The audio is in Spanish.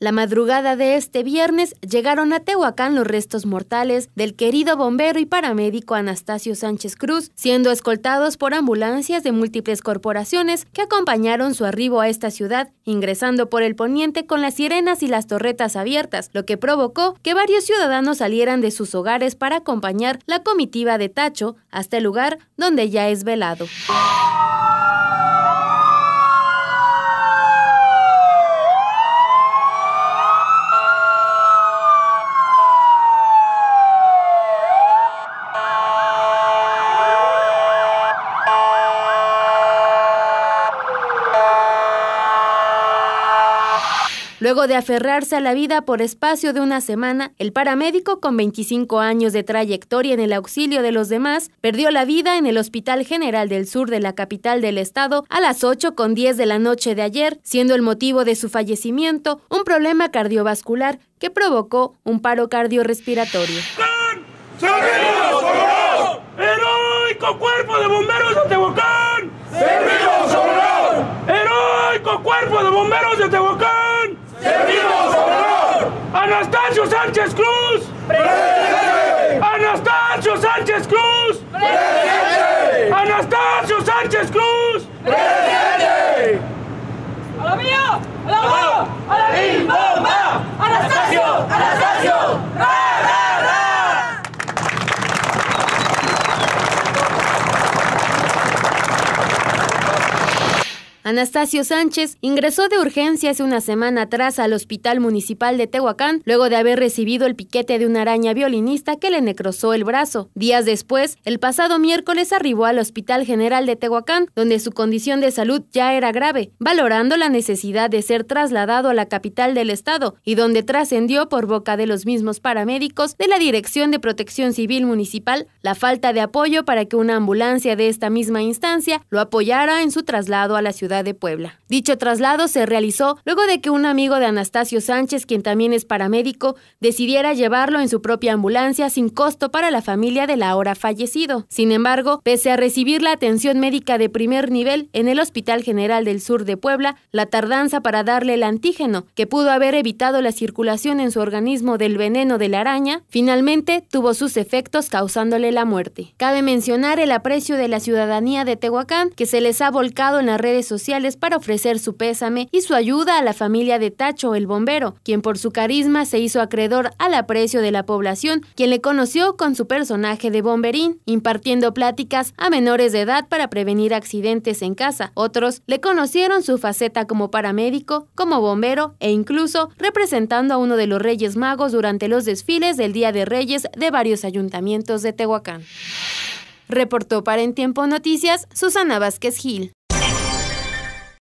La madrugada de este viernes llegaron a Tehuacán los restos mortales del querido bombero y paramédico Anastasio Sánchez Cruz, siendo escoltados por ambulancias de múltiples corporaciones que acompañaron su arribo a esta ciudad, ingresando por el poniente con las sirenas y las torretas abiertas, lo que provocó que varios ciudadanos salieran de sus hogares para acompañar la comitiva de Tacho hasta el lugar donde ya es velado. Luego de aferrarse a la vida por espacio de una semana, el paramédico con 25 años de trayectoria en el auxilio de los demás perdió la vida en el Hospital General del Sur de la capital del estado a las 8 con 10 de la noche de ayer, siendo el motivo de su fallecimiento un problema cardiovascular que provocó un paro cardiorrespiratorio. ¡Heroico cuerpo de bomberos de ¡Heroico cuerpo de bomberos de Anastasio Sánchez Cruz. Presente. Anastasio Sánchez Cruz. Presente. Anastasio Sánchez Cruz. Anastasio Sánchez ingresó de urgencia hace una semana atrás al Hospital Municipal de Tehuacán luego de haber recibido el piquete de una araña violinista que le necrosó el brazo. Días después, el pasado miércoles arribó al Hospital General de Tehuacán, donde su condición de salud ya era grave, valorando la necesidad de ser trasladado a la capital del estado y donde trascendió por boca de los mismos paramédicos de la Dirección de Protección Civil Municipal la falta de apoyo para que una ambulancia de esta misma instancia lo apoyara en su traslado a la ciudad de Puebla. Dicho traslado se realizó luego de que un amigo de Anastasio Sánchez, quien también es paramédico, decidiera llevarlo en su propia ambulancia sin costo para la familia del ahora fallecido. Sin embargo, pese a recibir la atención médica de primer nivel en el Hospital General del Sur de Puebla, la tardanza para darle el antígeno, que pudo haber evitado la circulación en su organismo del veneno de la araña, finalmente tuvo sus efectos causándole la muerte. Cabe mencionar el aprecio de la ciudadanía de Tehuacán, que se les ha volcado en las redes sociales para ofrecer su pésame y su ayuda a la familia de Tacho el bombero, quien por su carisma se hizo acreedor al aprecio de la población, quien le conoció con su personaje de bomberín, impartiendo pláticas a menores de edad para prevenir accidentes en casa. Otros le conocieron su faceta como paramédico, como bombero e incluso representando a uno de los Reyes Magos durante los desfiles del Día de Reyes de varios ayuntamientos de Tehuacán. Reportó para En Tiempo Noticias Susana Vázquez Gil.